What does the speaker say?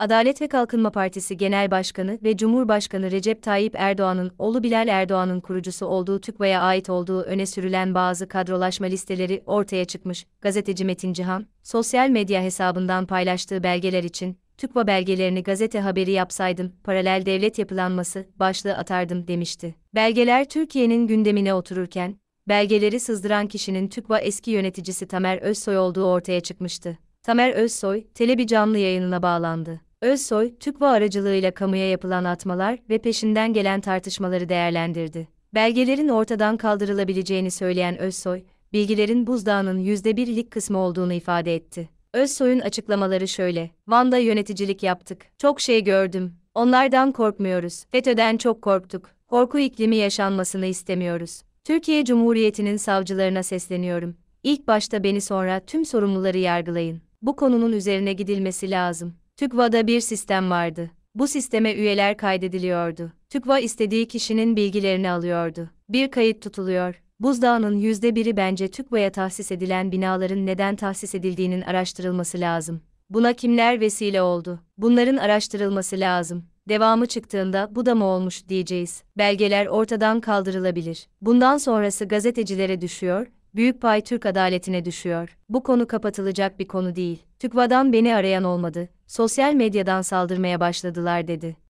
Adalet ve Kalkınma Partisi Genel Başkanı ve Cumhurbaşkanı Recep Tayyip Erdoğan'ın oğlu Bilal Erdoğan'ın kurucusu olduğu TÜKVA'ya ait olduğu öne sürülen bazı kadrolaşma listeleri ortaya çıkmış. Gazeteci Metin Cihan, sosyal medya hesabından paylaştığı belgeler için TÜKVA belgelerini gazete haberi yapsaydım, paralel devlet yapılanması başlığı atardım demişti. Belgeler Türkiye'nin gündemine otururken, belgeleri sızdıran kişinin TÜKVA eski yöneticisi Tamer Özsoy olduğu ortaya çıkmıştı. Tamer Özsoy, Telebi canlı yayınına bağlandı. Özsoy, TÜKVA aracılığıyla kamuya yapılan atmalar ve peşinden gelen tartışmaları değerlendirdi. Belgelerin ortadan kaldırılabileceğini söyleyen Özsoy, bilgilerin buzdağının %1'lik kısmı olduğunu ifade etti. Özsoy'un açıklamaları şöyle, Van'da yöneticilik yaptık, çok şey gördüm, onlardan korkmuyoruz, FETÖ'den çok korktuk, korku iklimi yaşanmasını istemiyoruz. Türkiye Cumhuriyeti'nin savcılarına sesleniyorum. İlk başta beni sonra tüm sorumluları yargılayın. Bu konunun üzerine gidilmesi lazım. TÜKVA'da bir sistem vardı. Bu sisteme üyeler kaydediliyordu. TÜKVA istediği kişinin bilgilerini alıyordu. Bir kayıt tutuluyor. Buzdağının yüzde biri bence TÜKVA'ya tahsis edilen binaların neden tahsis edildiğinin araştırılması lazım. Buna kimler vesile oldu? Bunların araştırılması lazım. Devamı çıktığında bu da mı olmuş diyeceğiz. Belgeler ortadan kaldırılabilir. Bundan sonrası gazetecilere düşüyor, büyük pay Türk adaletine düşüyor. Bu konu kapatılacak bir konu değil. TÜKVA'dan beni arayan olmadı, sosyal medyadan saldırmaya başladılar dedi.